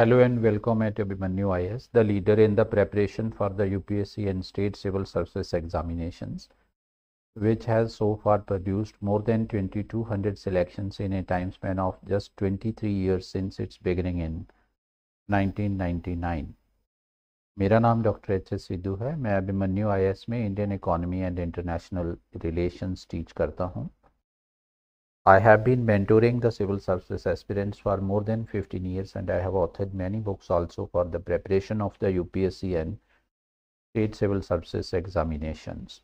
Hello and welcome at Abhimanyu IS, the leader in the preparation for the UPSC and state civil service examinations, which has so far produced more than 2200 selections in a time span of just 23 years since its beginning in 1999. मेरा नाम doctor H S Sidhu है मैं Abhimanyu IAS में Indian economy and international relations teach करता हूं I have been mentoring the civil service aspirants for more than 15 years and I have authored many books also for the preparation of the UPSC and state civil services examinations.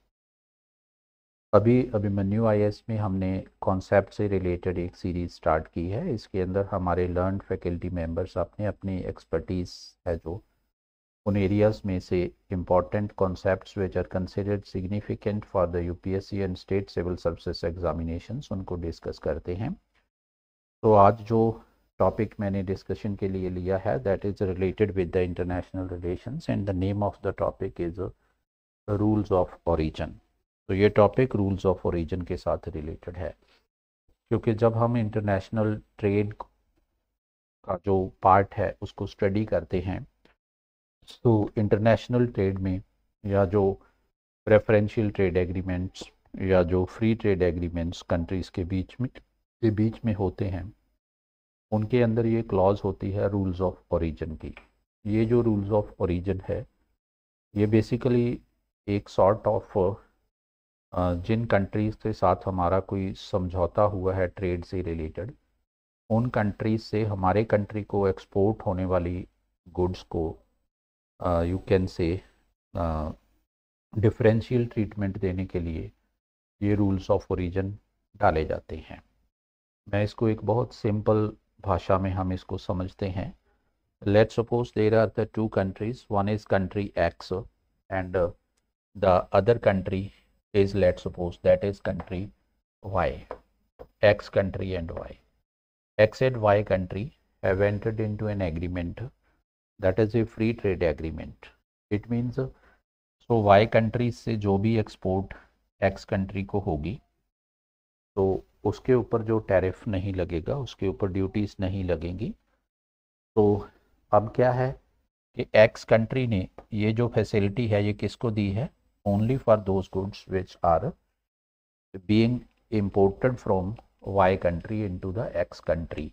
अभी अभिमन्यु आई में हमने concept से related एक series start की है इसके अंदर हमारे लर्न फैकल्टी मेंबर्स अपने अपने एक्सपर्टीज़ है जो उन एरियाज में से important concept which are considered significant for the U P S C and state civil service examination उनको डिस्कस करते हैं तो आज जो टॉपिक मैंने डिस्कशन के लिए लिया है that is related with the international relation and the name of the topic is rules of origin तो ये टॉपिक रूल्स ऑफ औरिजन के साथ रिलेटेड है क्योंकि जब हम इंटरनेशनल ट्रेड का जो पार्ट है उसको स्टडी करते हैं सो इंटरनेशनल ट्रेड में या जो प्रेफरेंशियल ट्रेड एग्रीमेंट्स या जो फ्री ट्रेड एग्रीमेंट्स कंट्रीज़ के बीच में के बीच में होते हैं उनके अंदर ये क्लॉज होती है रूल्स ऑफ ओरिजिन की ये जो रूल्स ऑफ ओरिजिन है ये बेसिकली एक सॉर्ट ऑफ जिन कंट्रीज़ के साथ हमारा कोई समझौता हुआ है ट्रेड से रिलेटेड उन कंट्रीज से हमारे कंट्री को एक्सपोर्ट होने वाली गुड्स को you can say differential treatment देने के लिए ये रूल्स ऑफ ओरिजन डाले जाते हैं मैं इसको एक बहुत सिंपल भाषा में हम इसको समझते हैं let suppose there are the two countries one is country X and the other country is let suppose that is country Y X country and Y X and Y country have entered into an agreement that is a free trade agreement it means so Y country से जो भी export x country को होगी तो उसके ऊपर जो tariff नहीं लगेगा उसके ऊपर ड्यूटीज नहीं लगेंगी तो अब क्या है कि एक्स कंट्री ने ये जो फैसिलिटी है ये किसको दी है only for those goods which are being imported from Y country into the X country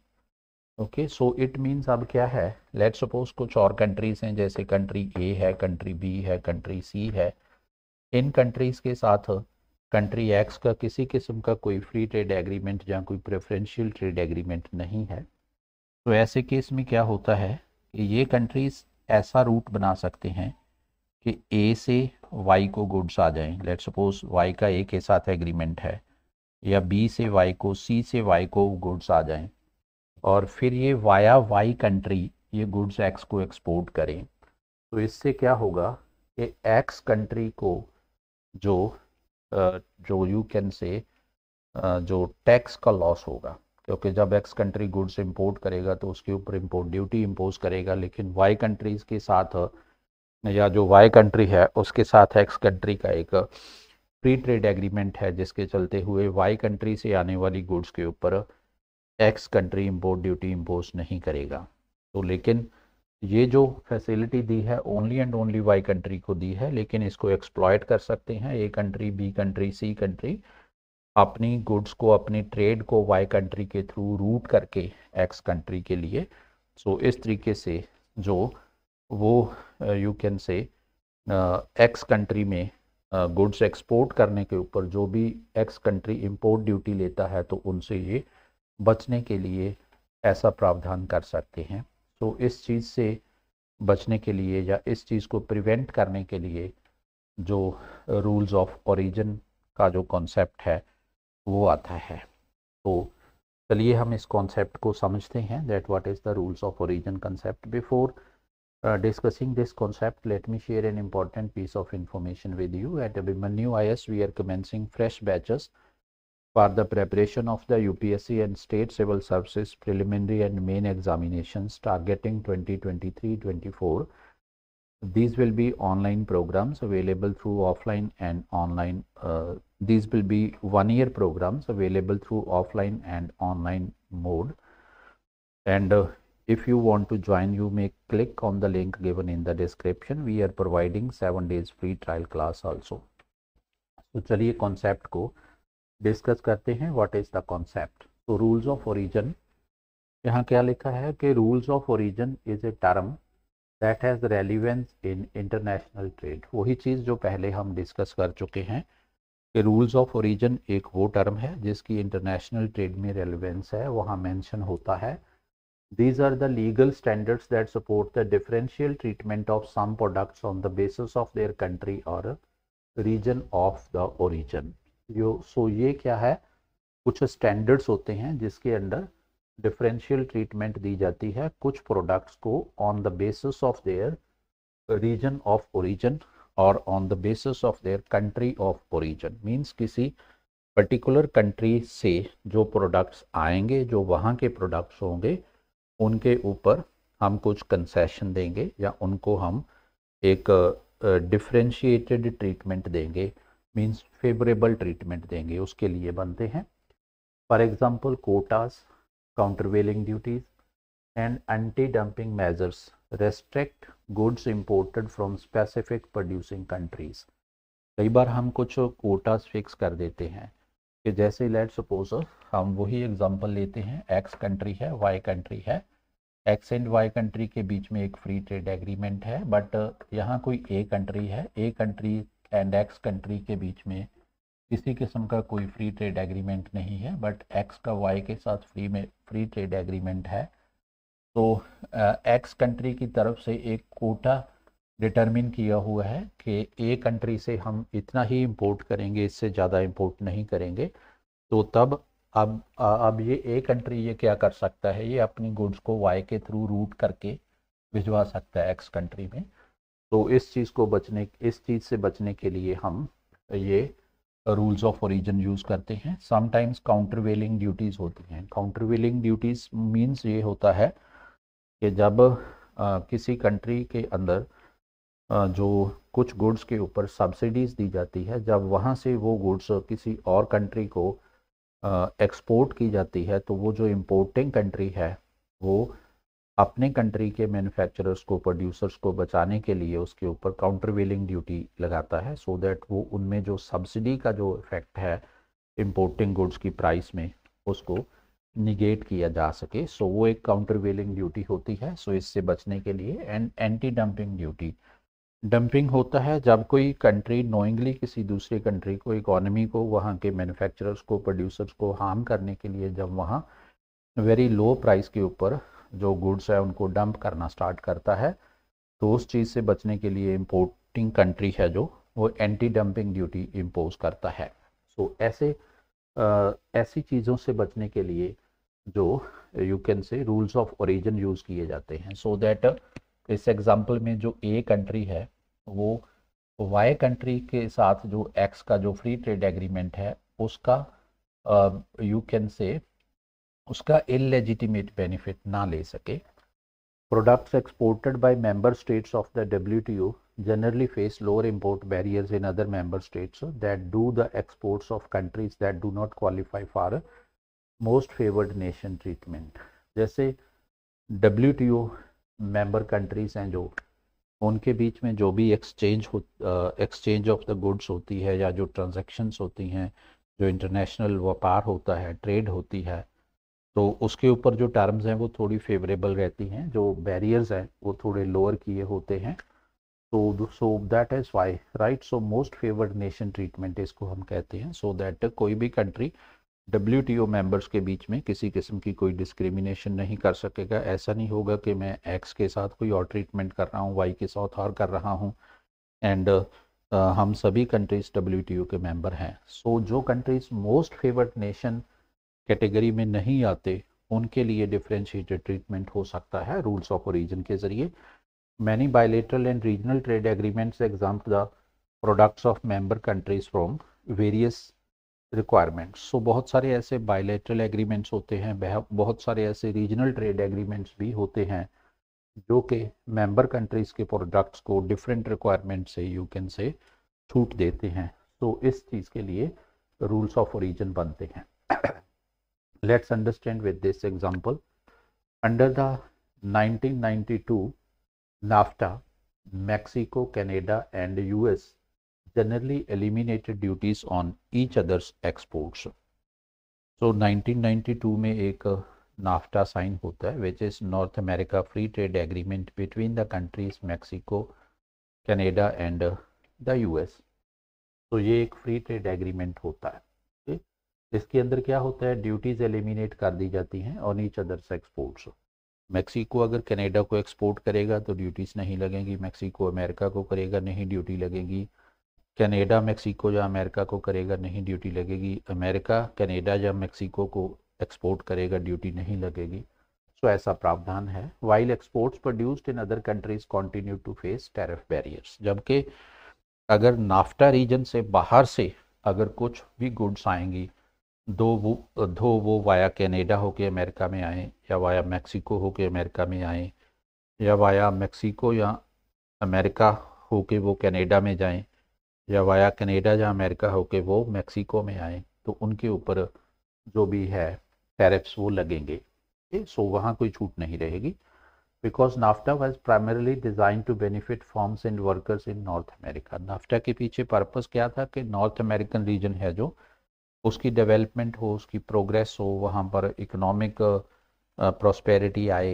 okay so it means अब क्या है लेट सपोज कुछ और कंट्रीज हैं जैसे कंट्री ए है कंट्री बी है कंट्री सी है इन कंट्रीज के साथ कंट्री एक्स का किसी किस्म का कोई फ्री ट्रेड एग्रीमेंट या कोई प्रेफरेंशियल ट्रेड एग्रीमेंट नहीं है तो ऐसे केस में क्या होता है कि ये कंट्रीज ऐसा रूट बना सकते हैं कि ए से वाई को गुड्स आ जाएं लेट सपोज वाई का ए के साथ एग्रीमेंट है या बी से वाई को सी से वाई को गुड्स आ जाएं और फिर ये वाया वाई कंट्री ये गुड्स एक्स को एक्सपोर्ट करें तो इससे क्या होगा कि एक्स कंट्री को जो जो यू कैन से जो टैक्स का लॉस होगा क्योंकि जब एक्स कंट्री गुड्स इंपोर्ट करेगा तो उसके ऊपर इंपोर्ट ड्यूटी इम्पोज करेगा लेकिन वाई कंट्रीज़ के साथ या जो वाई कंट्री है उसके साथ एक्स कंट्री का एक फ्री ट्रेड एग्रीमेंट है जिसके चलते हुए वाई कंट्री से आने वाली गुड्स के ऊपर X country import duty impose नहीं करेगा तो लेकिन ये जो फैसिलिटी दी है only and only Y country को दी है लेकिन इसको एक्सप्लॉयट कर सकते हैं A country B country C country अपनी गुड्स को अपनी ट्रेड को वाई कंट्री के थ्रू रूट करके एक्स कंट्री के लिए सो so, इस तरीके से जो वो you can say X country में गुड्स uh, एक्सपोर्ट करने के ऊपर जो भी एक्स कंट्री इम्पोर्ट ड्यूटी लेता है तो उनसे ये बचने के लिए ऐसा प्रावधान कर सकते हैं तो इस चीज़ से बचने के लिए या इस चीज़ को प्रिवेंट करने के लिए जो रूल्स ऑफ ओरिजिन का जो कॉन्सेप्ट है वो आता है तो चलिए हम इस कॉन्सेप्ट को समझते हैं that what is the rules of origin concept before this concept let me share an important piece of of with you at at I is we are commencing fresh batches for the preparation of the UPSC and State Civil Services preliminary and main examinations targeting 2023-24. These will be online programs available through offline and online. Uh, these will be one-year programs available through offline and online mode. And uh, if you want to join, you may click on the link given in the description. We are providing 7 days free trial class also. So, चलिए concept को discuss करते हैं what is the concept तो rules of origin यहाँ क्या लिखा है कि rules of origin is a term that has relevance in international trade वही चीज़ जो पहले हम डिस्कस कर चुके हैं कि रूल्स ऑफ ओरिजन एक वो टर्म है जिसकी इंटरनेशनल ट्रेड में रेलिवेंस है वहाँ मैंशन होता है these are the legal standards that support the differential treatment of some products on the basis of their country or region of the origin यो सो ये क्या है कुछ स्टैंडर्ड्स होते हैं जिसके अंडर डिफरेंशियल ट्रीटमेंट दी जाती है कुछ प्रोडक्ट्स को on the basis of their region of origin और on the basis of their country of origin means किसी पर्टिकुलर कंट्री से जो प्रोडक्ट्स आएंगे जो वहाँ के प्रोडक्ट्स होंगे उनके ऊपर हम कुछ कंसेशन देंगे या उनको हम एक डिफ्रेंशिएटेड ट्रीटमेंट देंगे मीन्स फेवरेबल ट्रीटमेंट देंगे उसके लिए बनते हैं for example quotas countervailing duties and anti dumping measures restrict goods imported from specific producing countries कई बार हम कुछ कोटास फिक्स कर देते हैं कि जैसे लेट सपोज हम वही एग्जाम्पल लेते हैं एक्स कंट्री है वाई कंट्री है एक्स एंड वाई कंट्री के बीच में एक फ्री ट्रेड एग्रीमेंट है बट यहाँ कोई ए कंट्री है A country and X country के बीच में किसी किस्म का कोई फ्री ट्रेड एग्रीमेंट नहीं है बट एक्स का वाई के साथ फ्री में फ्री ट्रेड एग्रीमेंट है तो एक्स कंट्री की तरफ से एक कोटा डिटरमिन किया हुआ है कि ए कंट्री से हम इतना ही इंपोर्ट करेंगे इससे ज़्यादा इंपोर्ट नहीं करेंगे तो तब अब अब ये ए कंट्री ये क्या कर सकता है ये अपनी गुड्स को वाई के थ्रू रूट करके भिजवा सकता है एक्स कंट्री में तो इस चीज़ को बचने इस चीज़ से बचने के लिए हम ये रूल्स ऑफ ओरिजन यूज़ करते हैं समटाइम्स काउंटरवेलिंग ड्यूटीज़ होती हैं काउंटरवेलिंग ड्यूटीज़ मीन्स ये होता है कि जब आ, किसी कंट्री के अंदर आ, जो कुछ गुड्स के ऊपर सब्सिडीज़ दी जाती है जब वहाँ से वो गुड्स किसी और कंट्री को एक्सपोर्ट की जाती है तो वो जो इम्पोर्टिंग कंट्री है वो अपने कंट्री के मैन्युफैक्चरर्स को प्रोड्यूसर्स को बचाने के लिए उसके ऊपर काउंटरवेलिंग ड्यूटी लगाता है सो so दैट वो उनमें जो सब्सिडी का जो इफेक्ट है इम्पोर्टिंग गुड्स की प्राइस में उसको निगेट किया जा सके सो so वो एक काउंटरवेलिंग ड्यूटी होती है सो so इससे बचने के लिए and anti dumping duty dumping होता है जब कोई कंट्री नोइंगली किसी दूसरे कंट्री को इकोनॉमी को वहाँ के मैन्युफैक्चरर्स को प्रोड्यूसर्स को हार्म करने के लिए जब वहाँ वेरी लो प्राइस के ऊपर जो गुड्स है उनको डंप करना स्टार्ट करता है तो उस चीज़ से बचने के लिए इम्पोर्टिंग कंट्री है जो वो एंटी डंपिंग ड्यूटी इम्पोज करता है सो so, ऐसे आ, ऐसी चीज़ों से बचने के लिए जो you can say rules of origin use किए जाते हैं सो so दैट इस एग्जांपल में जो ए कंट्री है वो वाई कंट्री के साथ जो एक्स का जो फ्री ट्रेड एग्रीमेंट है उसका यू कैन से उसका इलेजिटिमेट बेनिफिट ना ले सके products exported by member states of the W T O generally face lower import barrier in other member states that do the exports of countries that do not qualify for most favoured nation treatment जैसे W T O member countries हैं जो उनके बीच में जो भी exchange हो exchange of the goods होती है या जो ट्रांजेक्शन्स होती हैं जो इंटरनेशनल व्यापार होता है ट्रेड होती है तो उसके ऊपर जो टर्म्स हैं वो थोड़ी फेवरेबल रहती हैं जो बैरियर्स हैं वो थोड़े लोअर किए होते हैं तो so that is why right so most favoured nation treatment इसको हम कहते हैं सो so दैट कोई भी country W T O members के बीच में किसी किस्म की कोई डिस्क्रिमिनेशन नहीं कर सकेगा ऐसा नहीं होगा कि मैं एक्स के साथ कोई और ट्रीटमेंट कर रहा हूँ वाई के साथ और कर रहा हूँ एंड uh, हम सभी कंट्रीज़ डब्ल्यू टी ओ के मेम्बर हैं सो so, जो countries most favoured nation category में नहीं आते उनके लिए डिफ्रेंशिएटेड ट्रीटमेंट हो सकता है रूल्स ऑफ ओरिजिन के जरिए many bilateral and regional trade agreements exempt the products of member countries from various requirements so बहुत सारे ऐसे बायोलेटरल एग्रीमेंट्स होते हैं बहुत सारे ऐसे रीजनल ट्रेड एग्रीमेंट्स भी होते हैं जो कि मेंबर कंट्रीज़ के प्रोडक्ट्स को डिफरेंट रिक्वायरमेंट से यू कैन से छूट देते हैं तो इस चीज़ के लिए रूल्स ऑफ ओरिजन बनते हैं let's understand with this example under the 1992 nafta mexico canada and the us generally eliminated duties on each other's exports so 1992 may ek nafta sign hota hai, which is north america free trade agreement between the countries mexico canada and the us so ye ek free trade agreement hota hai इसके अंदर क्या होता है duties eliminate कर दी जाती हैं और नीच अदर्स एक्सपोर्ट्स मैक्सिको अगर कनाडा को एक्सपोर्ट करेगा तो ड्यूटीज नहीं लगेंगी मैक्सिको अमेरिका को करेगा नहीं ड्यूटी लगेगी कनाडा मैक्सिको या अमेरिका को करेगा नहीं ड्यूटी लगेगी अमेरिका कनाडा या मैक्सिको को एक्सपोर्ट करेगा ड्यूटी नहीं लगेगी सो ऐसा प्रावधान है while exports produced in other countries continue to face tariff barriers जबकि अगर नाफ्टा रीजन से बाहर से अगर कुछ भी गुड्स आएंगी दो वो दो वो वाया कनाडा होके अमेरिका में आए या वाया मैक्सिको होके अमेरिका में आए या वाया मैक्सिको या अमेरिका होके वो कनाडा में जाएं या वाया कनाडा या अमेरिका होके वो मैक्सिको में आए तो उनके ऊपर जो भी है टैरिफ्स वो लगेंगे ठीक सो वहाँ कोई छूट नहीं रहेगी because NAFTA was primarily designed to benefit firms and workers in North America NAFTA के पीछे पर्पज़ क्या था कि नॉर्थ अमेरिकन रीजन है जो उसकी डेवलपमेंट हो उसकी प्रोग्रेस हो वहाँ पर इकोनॉमिक प्रॉस्पेरिटी आए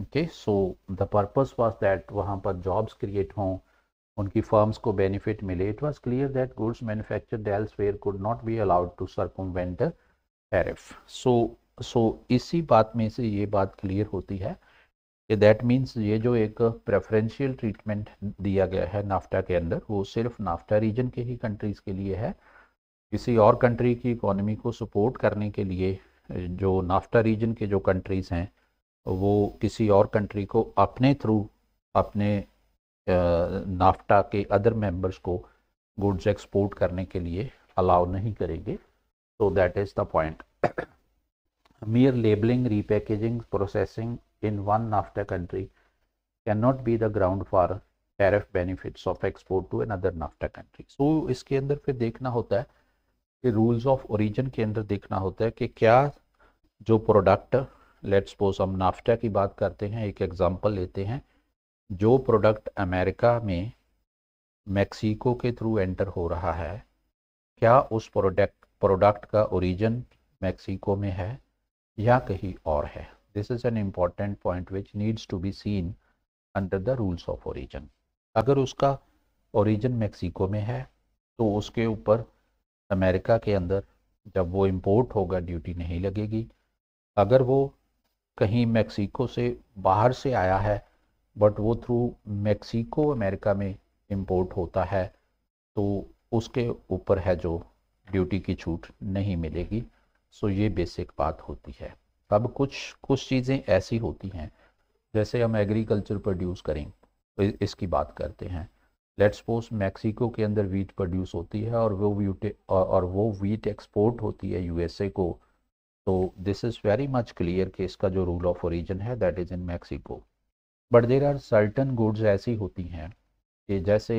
okay so the purpose was that वहाँ पर जॉब्स क्रिएट हों उनकी फर्म्स को बेनिफिट मिले it was clear that goods deals were could not be allowed to circumvent tariff so so इसी बात में से ये बात क्लियर होती है कि दैट मीन्स ये जो एक प्रेफरेंशियल ट्रीटमेंट दिया गया है नाफ्टा के अंदर वो सिर्फ नाफ्टा रीजन के ही कंट्रीज़ के लिए है किसी और कंट्री की इकोनॉमी को सपोर्ट करने के लिए जो नाफ्टा रीजन के जो कंट्रीज़ हैं वो किसी और कंट्री को अपने थ्रू अपने नाफ्टा के अदर मेंबर्स को गुड्स एक्सपोर्ट करने के लिए अलाउ नहीं करेंगे तो that is the point mere labelling repackaging processing in one NAFTA country can not be the ground for tariff benefits of export to another NAFTA country so इसके अंदर फिर देखना होता है कि रूल्स ऑफ ओरिजिन के अंदर देखना होता है कि क्या जो प्रोडक्ट लेट्स सपोज हम नाफ्टा की बात करते हैं एक एग्जांपल लेते हैं जो प्रोडक्ट अमेरिका में मैक्सिको के थ्रू एंटर हो रहा है क्या उस प्रोडक्ट प्रोडक्ट का ओरिजिन मैक्सिको में है या कहीं और है this is an important point which needs to be seen under the rules of origin अगर उसका ओरिजन मैक्सिको में है तो उसके ऊपर अमेरिका के अंदर जब वो इम्पोर्ट होगा ड्यूटी नहीं लगेगी अगर वो कहीं मैक्सिको से बाहर से आया है बट वो थ्रू मैक्सिको अमेरिका में इम्पोर्ट होता है तो उसके ऊपर है जो ड्यूटी की छूट नहीं मिलेगी सो ये बेसिक बात होती है अब कुछ कुछ चीज़ें ऐसी होती हैं जैसे हम एग्रीकल्चर प्रोड्यूस करें तो इसकी बात करते हैं लेट्स सपोज मैक्सिको के अंदर वीट प्रोड्यूस होती है और वो वीट और वो वीट एक्सपोर्ट होती है यूएसए को तो this is very much clear कि इसका जो रूल ऑफ ओरिजिन है that is in Mexico but there are certain goods ऐसी होती हैं कि जैसे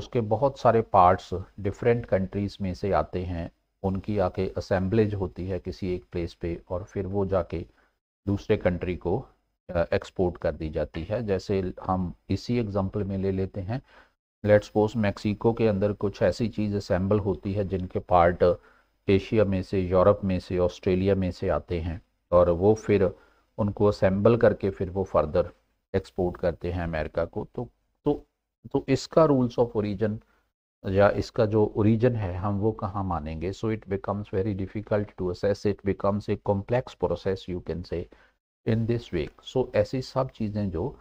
उसके बहुत सारे पार्ट्स डिफरेंट कंट्रीज़ में से आते हैं उनकी आके असेंबलेज होती है किसी एक प्लेस पे और फिर वो जाके दूसरे कंट्री को एक्सपोर्ट कर दी जाती है जैसे हम इसी एग्जांपल में ले लेते हैं लेट्स सपोज मैक्सिको के अंदर कुछ ऐसी चीज़ असेंबल होती है जिनके पार्ट एशिया में से यूरोप में से ऑस्ट्रेलिया में से आते हैं और वो फिर उनको असम्बल करके फिर वो फर्दर एक्सपोर्ट करते हैं अमेरिका को तो तो तो इसका रूल्स ऑफ ओरिजन या इसका जो ओरिजन है हम वो कहाँ मानेंगे so it becomes very difficult to assess it becomes a complex process you can say in this way सो ऐसी सब चीज़ें जो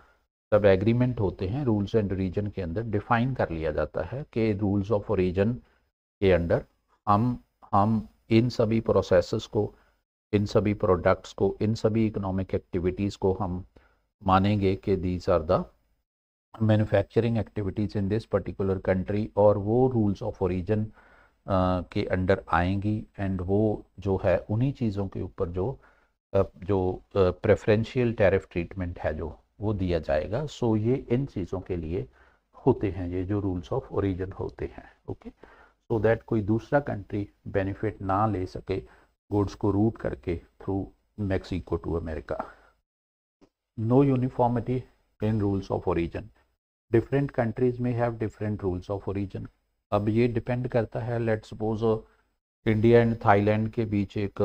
सब एग्रीमेंट होते हैं रूल्स एंड रीजन के अंदर डिफाइन कर लिया जाता है कि रूल्स ऑफ रीजन के अंडर हम हम इन सभी प्रोसेस को इन सभी प्रोडक्ट्स को इन सभी इकोनॉमिक एक्टिविटीज़ को हम मानेंगे कि these are the manufacturing activities in this particular country और वो रूल्स ऑफ ओरिजन के अंडर आएंगी एंड वो जो है उन्हीं चीज़ों के ऊपर जो जो प्रेफरेंशियल टैरिफ ट्रीटमेंट है जो वो दिया जाएगा सो ये इन चीज़ों के लिए होते हैं ये जो रूल्स ऑफ ओरिजिन होते हैं ओके सो दैट कोई दूसरा कंट्री बेनिफिट ना ले सके गुड्स को रूट करके through Mexico to America no uniformity in rules of origin different countries में have different rules of origin अब ये डिपेंड करता है let suppose India and Thailand के बीच एक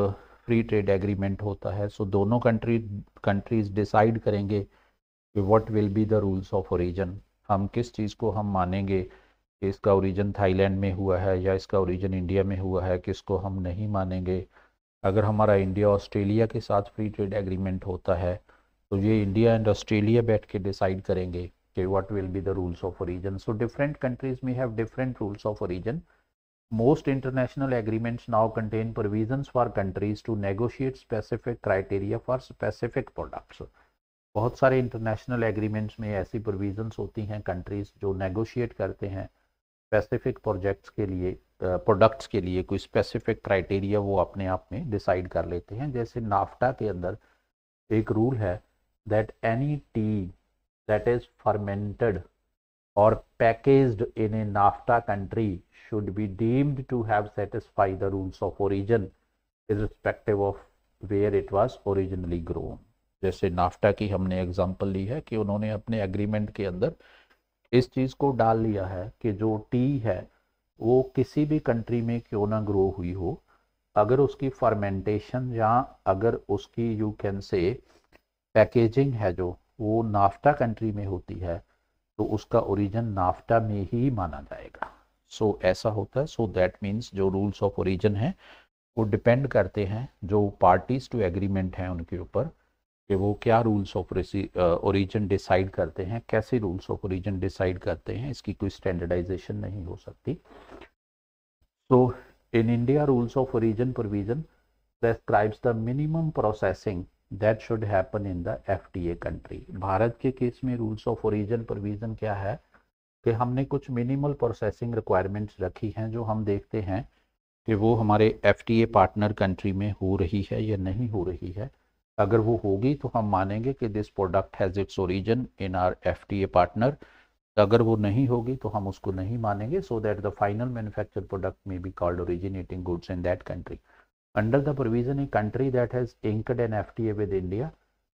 फ्री ट्रेड एग्रीमेंट होता है सो so, दोनों कंट्री कंट्रीज डिसाइड करेंगे what will be the rules of origin हम किस चीज़ को हम मानेंगे कि इसका ओरिजन थाईलैंड में हुआ है या इसका ओरिजन इंडिया में हुआ है किसको हम नहीं मानेंगे अगर हमारा इंडिया ऑस्ट्रेलिया के साथ फ्री ट्रेड एग्रीमेंट होता है तो ये इंडिया एंड ऑस्ट्रेलिया बैठ के डिसाइड करेंगे कि what will be the rules of origin so different countries में have different rules of origin most international agreements now contain provision for countries to negotiate specific criteria for specific products बहुत सारे international agreements में ऐसी provisions होती हैं countries जो negotiate करते हैं स्पेसिफिक प्रोजेक्ट्स के लिए प्रोडक्ट्स के लिए कोई स्पेसिफिक क्राइटेरिया वो अपने आप में डिसाइड कर लेते हैं जैसे नाफ्टा के अंदर एक रूल है that any tea that is fermented package in a NAFTA country should be deemed to have satisfy the rules of origin irrespective of where it was originally grown जैसे NAFTA की हमने example ली है कि उन्होंने अपने agreement के अंदर इस चीज़ को डाल लिया है कि जो टी है वो किसी भी कंट्री में क्यों ना ग्रो हुई हो अगर उसकी फर्मेंटेशन या अगर उसकी यू कैन से पैकेजिंग है जो वो नाफ्टा कंट्री में होती है तो उसका ओरिजिन नाफ्टा में ही माना जाएगा सो so, ऐसा होता है सो दैट मीन्स जो रूल्स ऑफ ओरिजिन हैं वो डिपेंड करते हैं जो पार्टीज टू एग्रीमेंट हैं उनके ऊपर कि वो क्या रूल्स ऑफ ओरिजिन डिसाइड करते हैं कैसे रूल्स ऑफ ओरिजिन डिसाइड करते हैं इसकी कोई स्टैंडर्डाइजेशन नहीं हो सकती so in India rules of origin provision prescribes the minimum processing that should happen in the FTA country Bharat के केस में रूल्स ऑफ ओरिजिन प्रोविजन क्या है कि हमने कुछ मिनिमल प्रोसेसिंग रिक्वायरमेंट्स रखी हैं जो हम देखते हैं कि वो हमारे ए पार्टनर कंट्री में हो रही है या नहीं हो रही है अगर वो होगी तो हम मानेंगे कि this product has its origin in our F T A partner अगर वो नहीं होगी तो हम उसको नहीं मानेंगे so that the final manufacture product may be called originating goods in that country under the provision a country that has inked an F T A with India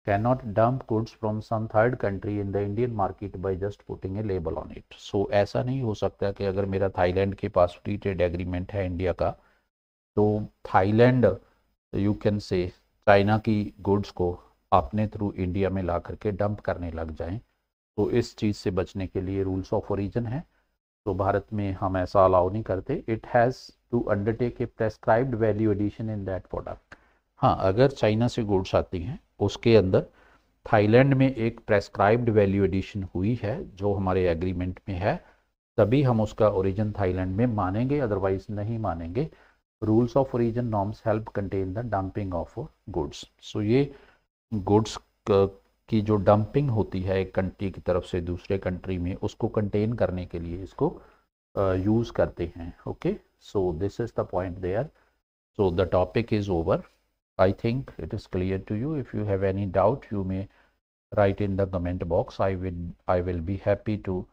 cannot dump goods from some third country in the Indian market by just putting a label on it so ऐसा नहीं हो सकता कि अगर मेरा Thailand के पास free trade agreement है इंडिया का तो Thailand you can say China की गुड्स को अपने थ्रू इंडिया में ला करके डंप करने लग जाएं तो इस चीज़ से बचने के लिए रूल्स ऑफ ओरिजन है तो भारत में हम ऐसा अलाउ नहीं करते it has to undertake a prescribed value addition in that product हाँ अगर चाइना से गुड्स आती हैं उसके अंदर थाईलैंड में एक प्रेस्क्राइब्ड वैल्यू एडिशन हुई है जो हमारे एग्रीमेंट में है तभी हम उसका ओरिजिन थाईलैंड में मानेंगे अदरवाइज नहीं मानेंगे rules of region norms help contain the dumping of goods so ये गुड्स की जो डंपिंग होती है एक कंट्री की तरफ से दूसरे कंट्री में उसको कंटेन करने के लिए इसको यूज uh, करते हैं okay so this is the point there so the topic is over I think it is clear to you if you have any doubt you may write in the comment box I will I will be happy to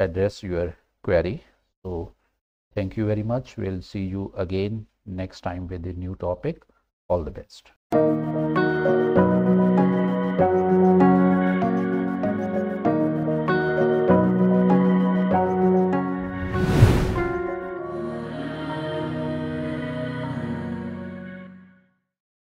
address your query so Thank you very much. We'll see you again next time with a new topic. All the best.